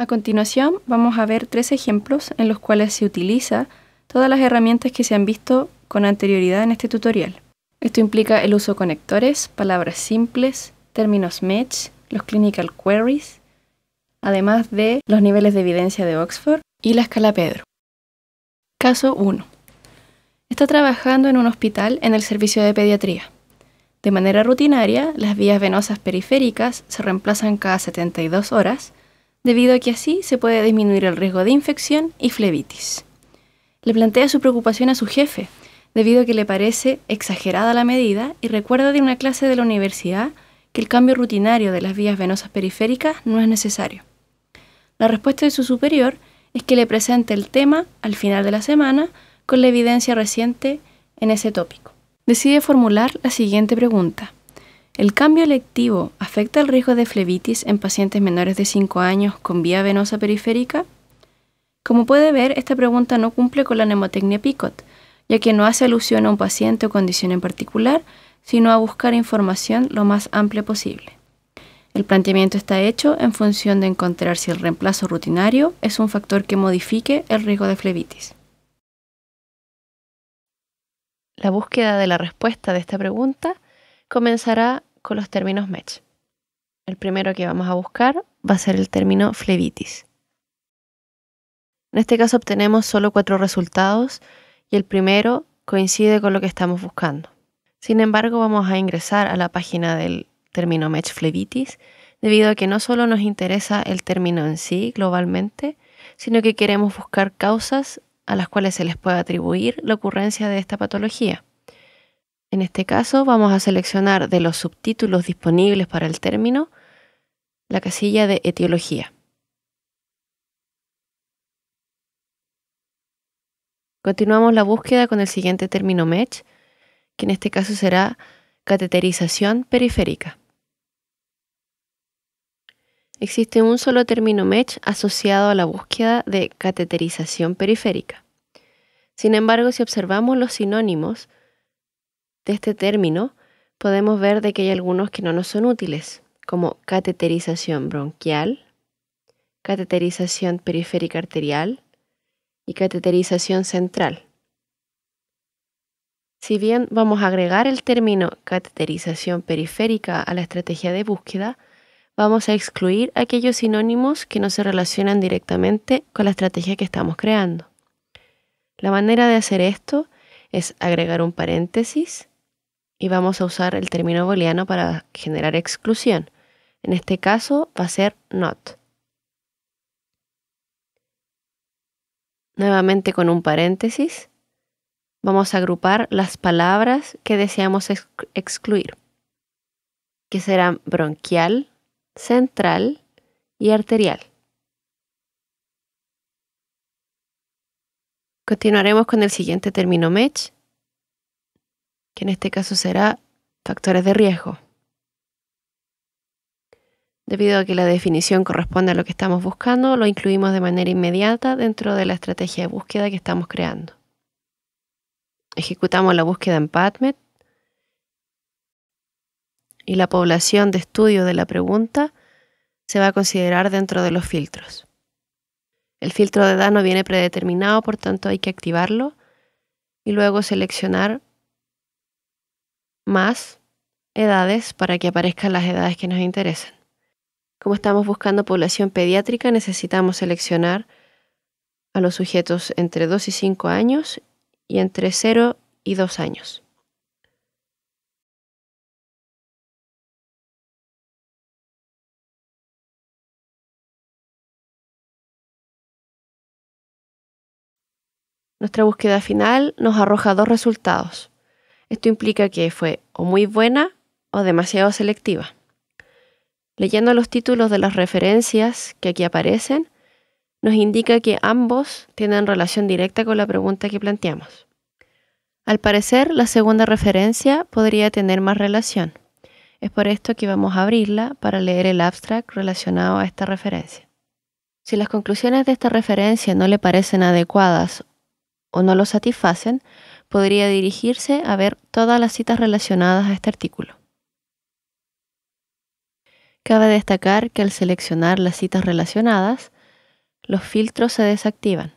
A continuación vamos a ver tres ejemplos en los cuales se utiliza todas las herramientas que se han visto con anterioridad en este tutorial. Esto implica el uso de conectores, palabras simples, términos match, los clinical queries, además de los niveles de evidencia de Oxford y la escala Pedro. Caso 1. Está trabajando en un hospital en el servicio de pediatría. De manera rutinaria, las vías venosas periféricas se reemplazan cada 72 horas debido a que así se puede disminuir el riesgo de infección y flebitis. Le plantea su preocupación a su jefe, debido a que le parece exagerada la medida y recuerda de una clase de la universidad que el cambio rutinario de las vías venosas periféricas no es necesario. La respuesta de su superior es que le presente el tema al final de la semana con la evidencia reciente en ese tópico. Decide formular la siguiente pregunta. El cambio electivo afecta el riesgo de flebitis en pacientes menores de 5 años con vía venosa periférica? Como puede ver, esta pregunta no cumple con la nemotecnia Picot, ya que no hace alusión a un paciente o condición en particular, sino a buscar información lo más amplia posible. El planteamiento está hecho en función de encontrar si el reemplazo rutinario es un factor que modifique el riesgo de flebitis. La búsqueda de la respuesta de esta pregunta comenzará los términos MECH. El primero que vamos a buscar va a ser el término flebitis. En este caso obtenemos solo cuatro resultados y el primero coincide con lo que estamos buscando. Sin embargo, vamos a ingresar a la página del término MECH flebitis debido a que no solo nos interesa el término en sí globalmente, sino que queremos buscar causas a las cuales se les puede atribuir la ocurrencia de esta patología. En este caso vamos a seleccionar de los subtítulos disponibles para el término la casilla de etiología. Continuamos la búsqueda con el siguiente término MECH, que en este caso será cateterización periférica. Existe un solo término MECH asociado a la búsqueda de cateterización periférica. Sin embargo, si observamos los sinónimos, de este término, podemos ver de que hay algunos que no nos son útiles, como cateterización bronquial, cateterización periférica arterial y cateterización central. Si bien vamos a agregar el término cateterización periférica a la estrategia de búsqueda, vamos a excluir aquellos sinónimos que no se relacionan directamente con la estrategia que estamos creando. La manera de hacer esto es agregar un paréntesis y vamos a usar el término booleano para generar exclusión. En este caso va a ser not. Nuevamente con un paréntesis, vamos a agrupar las palabras que deseamos excluir, que serán bronquial, central y arterial. Continuaremos con el siguiente término match, que en este caso será factores de riesgo. Debido a que la definición corresponde a lo que estamos buscando, lo incluimos de manera inmediata dentro de la estrategia de búsqueda que estamos creando. Ejecutamos la búsqueda en PubMed y la población de estudio de la pregunta se va a considerar dentro de los filtros. El filtro de edad no viene predeterminado, por tanto hay que activarlo y luego seleccionar más edades para que aparezcan las edades que nos interesan. Como estamos buscando población pediátrica, necesitamos seleccionar a los sujetos entre 2 y 5 años y entre 0 y 2 años. Nuestra búsqueda final nos arroja dos resultados. Esto implica que fue o muy buena o demasiado selectiva. Leyendo los títulos de las referencias que aquí aparecen, nos indica que ambos tienen relación directa con la pregunta que planteamos. Al parecer, la segunda referencia podría tener más relación. Es por esto que vamos a abrirla para leer el abstract relacionado a esta referencia. Si las conclusiones de esta referencia no le parecen adecuadas o no lo satisfacen, podría dirigirse a ver todas las citas relacionadas a este artículo. Cabe destacar que al seleccionar las citas relacionadas, los filtros se desactivan.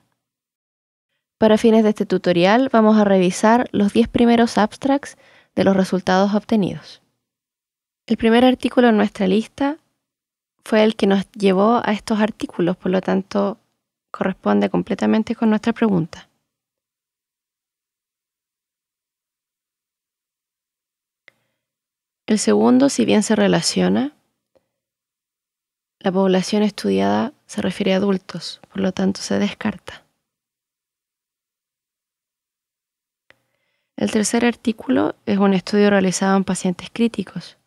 Para fines de este tutorial vamos a revisar los 10 primeros abstracts de los resultados obtenidos. El primer artículo en nuestra lista fue el que nos llevó a estos artículos, por lo tanto corresponde completamente con nuestra pregunta. El segundo, si bien se relaciona, la población estudiada se refiere a adultos, por lo tanto se descarta. El tercer artículo es un estudio realizado en pacientes críticos,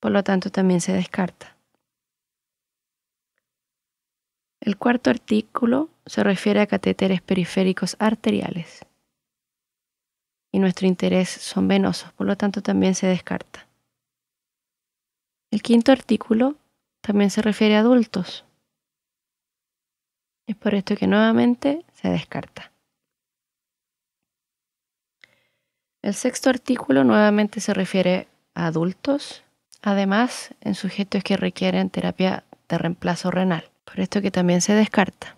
por lo tanto también se descarta. El cuarto artículo se refiere a catéteres periféricos arteriales y nuestro interés son venosos, por lo tanto también se descarta. El quinto artículo también se refiere a adultos. Es por esto que nuevamente se descarta. El sexto artículo nuevamente se refiere a adultos, además en sujetos que requieren terapia de reemplazo renal, por esto que también se descarta.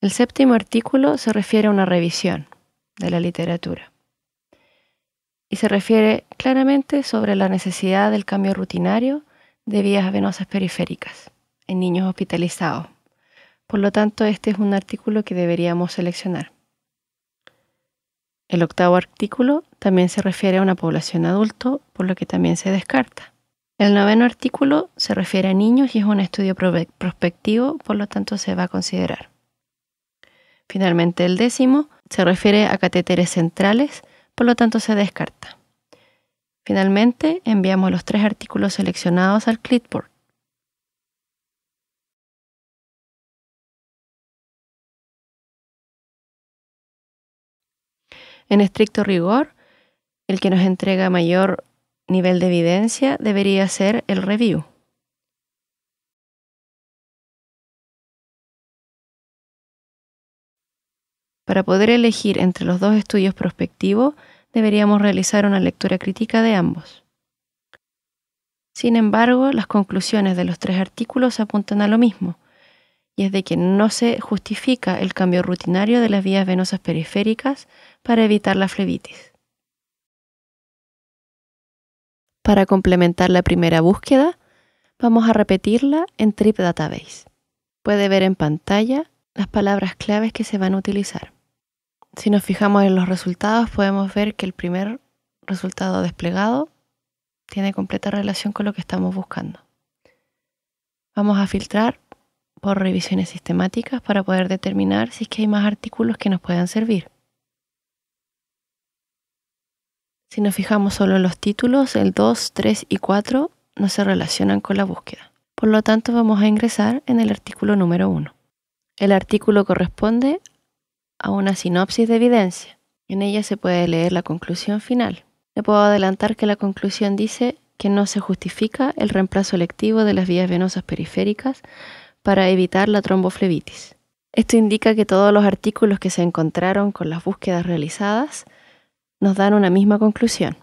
El séptimo artículo se refiere a una revisión de la literatura y se refiere claramente sobre la necesidad del cambio rutinario de vías venosas periféricas en niños hospitalizados. Por lo tanto, este es un artículo que deberíamos seleccionar. El octavo artículo también se refiere a una población adulto, por lo que también se descarta. El noveno artículo se refiere a niños y es un estudio prospectivo, por lo tanto se va a considerar. Finalmente, el décimo se refiere a catéteres centrales por lo tanto se descarta. Finalmente, enviamos los tres artículos seleccionados al clipboard. En estricto rigor, el que nos entrega mayor nivel de evidencia debería ser el review. Para poder elegir entre los dos estudios prospectivos, deberíamos realizar una lectura crítica de ambos. Sin embargo, las conclusiones de los tres artículos apuntan a lo mismo, y es de que no se justifica el cambio rutinario de las vías venosas periféricas para evitar la flebitis. Para complementar la primera búsqueda, vamos a repetirla en Trip Database. Puede ver en pantalla las palabras claves que se van a utilizar. Si nos fijamos en los resultados, podemos ver que el primer resultado desplegado tiene completa relación con lo que estamos buscando. Vamos a filtrar por revisiones sistemáticas para poder determinar si es que hay más artículos que nos puedan servir. Si nos fijamos solo en los títulos, el 2, 3 y 4 no se relacionan con la búsqueda. Por lo tanto, vamos a ingresar en el artículo número 1. El artículo corresponde a una sinopsis de evidencia. En ella se puede leer la conclusión final. Le puedo adelantar que la conclusión dice que no se justifica el reemplazo electivo de las vías venosas periféricas para evitar la tromboflebitis. Esto indica que todos los artículos que se encontraron con las búsquedas realizadas nos dan una misma conclusión.